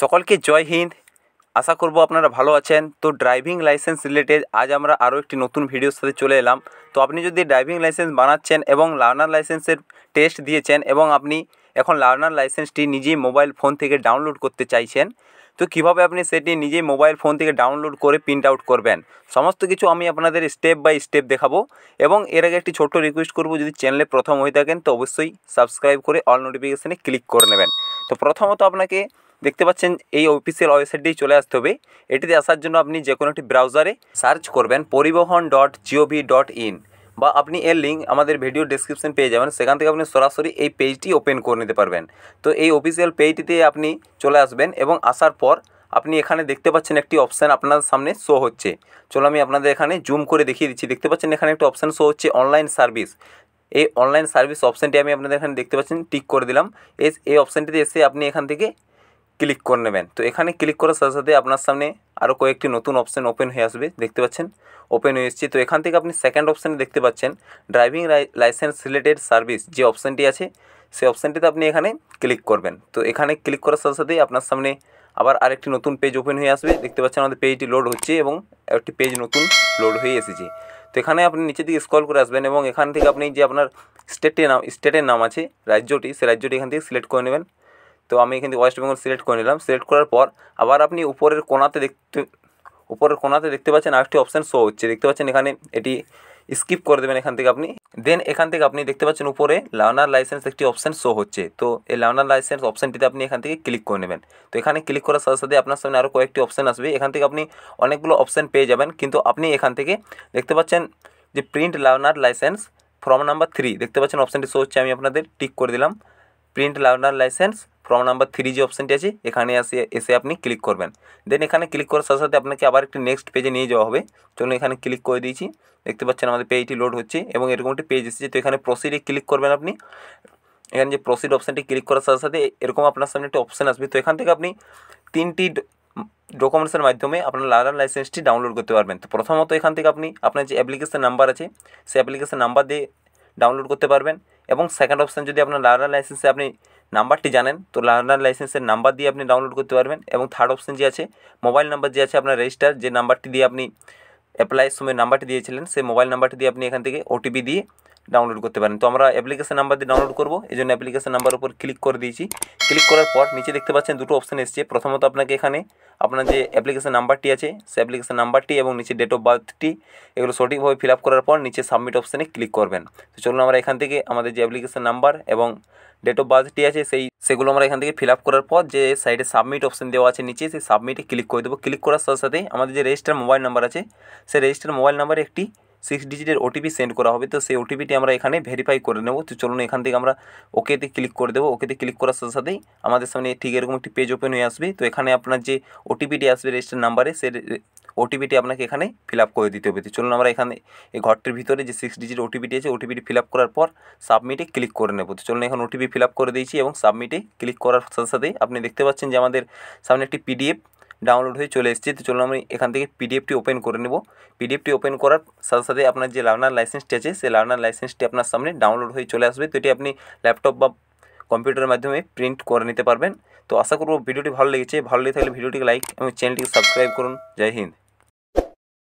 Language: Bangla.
সকলকে জয় হিন্দ আশা করব আপনারা ভালো আছেন তো ড্রাইভিং লাইসেন্স রিলেটেড আজ আমরা আরও একটি নতুন ভিডিওর সাথে চলে এলাম তো আপনি যদি ড্রাইভিং লাইসেন্স বানাচ্ছেন এবং লার্নার লাইসেন্সের টেস্ট দিয়েছেন এবং আপনি এখন লার্নার লাইসেন্সটি নিজেই মোবাইল ফোন থেকে ডাউনলোড করতে চাইছেন তো কিভাবে আপনি সেটি নিজেই মোবাইল ফোন থেকে ডাউনলোড করে প্রিন্ট আউট করবেন সমস্ত কিছু আমি আপনাদের স্টেপ বাই স্টেপ দেখাবো এবং এর আগে একটি ছোট্ট রিকোয়েস্ট করব যদি চ্যানেলে প্রথম হয়ে থাকেন তো অবশ্যই সাবস্ক্রাইব করে অল নোটিফিকেশানে ক্লিক করে নেবেন তো প্রথমত আপনাকে দেখতে পাচ্ছেন এই অফিসিয়াল ওয়েবসাইটটি চলে আসতে হবে এটিতে আসার জন্য আপনি যে কোনো একটি ব্রাউজারে সার্চ করবেন পরিবহন ডট জিওভি ডট ইন বা আপনি এর লিঙ্ক আমাদের ভিডিও ডিসক্রিপশন পেয়ে যাবেন সেখান থেকে আপনি সরাসরি এই পেজটি ওপেন করে নিতে পারবেন তো এই অফিসিয়াল পেজটিতে আপনি চলে আসবেন এবং আসার পর আপনি এখানে দেখতে পাচ্ছেন একটি অপশান আপনাদের সামনে শো হচ্ছে চলো আমি আপনাদের এখানে জুম করে দেখিয়ে দিচ্ছি দেখতে পাচ্ছেন এখানে একটি অপশান শো হচ্ছে অনলাইন সার্ভিস এই অনলাইন সার্ভিস অপশানটি আমি আপনাদের এখানে দেখতে পাচ্ছেন টিক করে দিলাম এস এই অপশানটিতে এসে আপনি এখান থেকে ক্লিক করে নেবেন তো এখানে ক্লিক করার সাথে সাথে আপনার সামনে আরও কয়েকটি নতুন অপশন ওপেন হয়ে আসবে দেখতে পাচ্ছেন ওপেন হয়ে এসেছে তো এখান থেকে আপনি সেকেন্ড অপশানে দেখতে পাচ্ছেন ড্রাইভিং লাইসেন্স রিলেটেড সার্ভিস যে অপশানটি আছে সেই অপশানটিতে আপনি এখানে ক্লিক করবেন তো এখানে ক্লিক করার সাথে সাথেই আপনার সামনে আবার আরেকটি নতুন পেজ ওপেন হয়ে আসবে দেখতে পাচ্ছেন আমাদের পেজটি লোড হচ্ছে এবং একটি পেজ নতুন লোড হয়ে এসেছে তো এখানে আপনি নিচের দিকে স্ক্রল করে আসবেন এবং এখান থেকে আপনি যে আপনার স্টেটের নাম স্টেটের নাম আছে রাজ্যটি সেই রাজ্যটি এখান থেকে সিলেক্ট করে নেবেন তো আমি এখান থেকে ওয়েস্ট বেঙ্গল সিলেক্ট করে নিলাম সিলেক্ট করার পর আবার আপনি উপরের কোনাতে দেখতে উপরের কোনাতে দেখতে পাচ্ছেন আরেকটি অপশান শো হচ্ছে দেখতে পাচ্ছেন এখানে এটি স্কিপ করে দেবেন এখান থেকে আপনি দেন এখান থেকে আপনি দেখতে পাচ্ছেন উপরে লার্নার লাইসেন্স একটি অপশান শো হচ্ছে তো এই লার্নার লাইসেন্স অপশানটিতে আপনি এখান থেকে ক্লিক করে নেবেন তো এখানে ক্লিক করার সাথে সাথে আপনার সামনে আরও কয়েকটি অপশান আসবে এখান থেকে আপনি অনেকগুলো অপশান পেয়ে যাবেন কিন্তু আপনি এখান থেকে দেখতে পাচ্ছেন যে print learner licence form number three দেখতে পাচ্ছেন অপশানটি শো হচ্ছে আমি আপনাদের টিক করে দিলাম print learner licence form number three যে অপশানটি আছে এখানে আসে এসে আপনি ক্লিক করবেন দেন এখানে ক্লিক করার সাথে সাথে আপনাকে আবার একটি নেক্সট পেজে নিয়ে যাওয়া হবে চলুন এখানে ক্লিক করে দিয়েছি দেখতে পাচ্ছেন আমাদের পেজটি লোড হচ্ছে এবং এরকম একটি পেজ এসেছে তো এখানে প্রসিডে ক্লিক করবেন আপনি এখানে যে প্রসিড অপশানটি ক্লিক করার সাথে সাথে এরকম আপনার সামনে একটা অপশান আসবে তো এখান থেকে আপনি তিনটি ডকুমেন্টসের মাধ্যমে আপনার লার্নার লাইসেন্সটি ডাউনলোড করতে পারবেন তো প্রথমত এখান থেকে আপনি আপনার যে অ্যাপ্লিকেশান নাম্বার আছে সেই অ্যাপ্লিকেশান নাম্বার দিয়ে ডাউনলোড করতে পারবেন এবং সেকেন্ড অপশান যদি আপনার লার্নার লাইসেন্সে আপনি নাম্বারটি জানেন তো লার্নার লাইসেন্সের নাম্বার দিয়ে আপনি ডাউনলোড করতে পারবেন এবং থার্ড অপশান যে আছে মোবাইল নাম্বার যে আছে আপনার রেজিস্টার যে নাম্বারটি দিয়ে আপনি অ্যাপ্লাইয়ের সময় নাম্বারটি দিয়েছিলেন সেই মোবাইল নাম্বারটি দিয়ে আপনি এখান থেকে ওটিপি দিয়ে ডাউনলোড করতে পারেন তো আমরা অ্যাপ্লিকেশন নাম্বার দিয়ে ডাউনলোড করবো এই জন্য অ্যাপ্লিকেশান নাম্বার উপর ক্লিক করে দিয়েছি ক্লিক করার পর নিচে দেখতে পাচ্ছেন দুটো অপশান এসছে প্রথমত আপনাকে এখানে আপনার যে অ্যাপ্লিকেশান নাম্বারটি আছে সে অ্যাপ্লিকেশন নাম্বারটি এবং নিচে ডেট অফ বার্থটি এগুলো সঠিকভাবে ফিল আপ করার পর নিচে সাবমিট অপশানে ক্লিক করবেন তো চলুন আমরা এখান থেকে আমাদের যে অ্যাপ্লিকেশান নাম্বার এবং ডেট অফ বার্থটি আছে সেই সেগুলো আমরা এখান থেকে ফিল আপ করার পর যে সাইডে সাবমিট অপশান দেওয়া আছে নিচে সেই সাবমিটে ক্লিক করে দেবো ক্লিক করার সাথে সাথে আমাদের যে রেজিস্টার মোবাইল নাম্বার আছে সেই রেজিস্টার মোবাইল নাম্বারে একটি সিক্স ডিজিটের ওটিপি সেন্ড করা হবে তো সেই ওটিপিটি আমরা এখানে ভেরিফাই করে নেব তো চলুন এখান থেকে আমরা ওকেতে ক্লিক করে দেবো ওকেতে ক্লিক করার সাথে সাথেই আমাদের সামনে ঠিক এরকম একটি পেজ ওপেন হয়ে আসবে তো এখানে আপনার যে ওটিপিটি আসবে রেজিস্টার নাম্বারে সে ওটিপিটি আপনাকে এখানে ফিল আপ করে দিতে হবে তো চলুন আমরা এখানে এই ঘরটির ভিতরে যে সিক্স ডিজিট ওটিপিটি আছে ওটিপিটি ফিল আপ করার পর সাবমিটে ক্লিক করে নেব তো চলুন এখন ওটিপি ফিল আপ করে দিয়েছি এবং সাবমিটে ক্লিক করার সাথে সাথেই আপনি দেখতে পাচ্ছেন যে আমাদের সামনে একটি পিডিএফ ডাউনলোড হয়ে চলে এসেছে তো চলুন আমি এখান থেকে পিডিএফটি ওপেন করে নেব পিডিএফটি ওপেন করার সাথে সাথে আপনার যে লার্নার লাইসেন্সটি আছে সেই লার্নার লাইসেন্সটি আপনার সামনে ডাউনলোড হয়ে চলে আসবে তো এটি আপনি ল্যাপটপ বা কম্পিউটারের মাধ্যমে প্রিন্ট করে নিতে পারবেন তো আশা করব ভিডিওটি ভালো লেগেছে ভালো লেগে থাকলে ভিডিওটিকে লাইক এবং চ্যানেলটিকে সাবস্ক্রাইব করুন জয় হিন্দ